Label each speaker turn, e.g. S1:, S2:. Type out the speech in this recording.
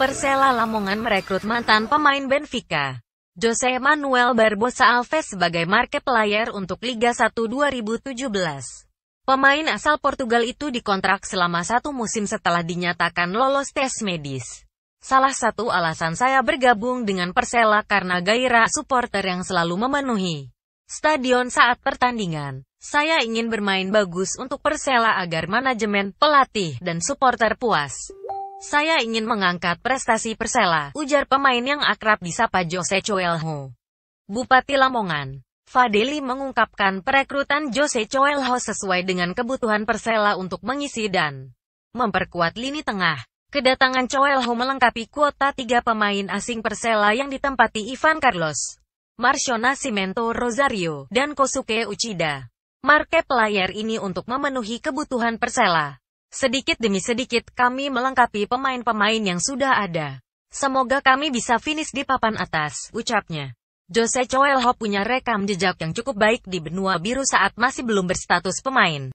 S1: Persela Lamongan merekrut mantan pemain Benfica, Jose Manuel Barbosa Alves sebagai market player untuk Liga 1 2017. Pemain asal Portugal itu dikontrak selama satu musim setelah dinyatakan lolos tes medis. Salah satu alasan saya bergabung dengan Persela karena gairah supporter yang selalu memenuhi stadion saat pertandingan. Saya ingin bermain bagus untuk Persela agar manajemen, pelatih, dan supporter puas. Saya ingin mengangkat prestasi Persela, ujar pemain yang akrab disapa Jose Coelho. Bupati Lamongan, Fadeli mengungkapkan perekrutan Jose Coelho sesuai dengan kebutuhan Persela untuk mengisi dan memperkuat lini tengah. Kedatangan Coelho melengkapi kuota tiga pemain asing Persela yang ditempati Ivan Carlos, Marciona Cimento Rosario, dan Kosuke Uchida. Marke player ini untuk memenuhi kebutuhan Persela. Sedikit demi sedikit kami melengkapi pemain-pemain yang sudah ada. Semoga kami bisa finish di papan atas, ucapnya. Jose Coelho punya rekam jejak
S2: yang cukup baik di benua biru saat masih belum berstatus pemain.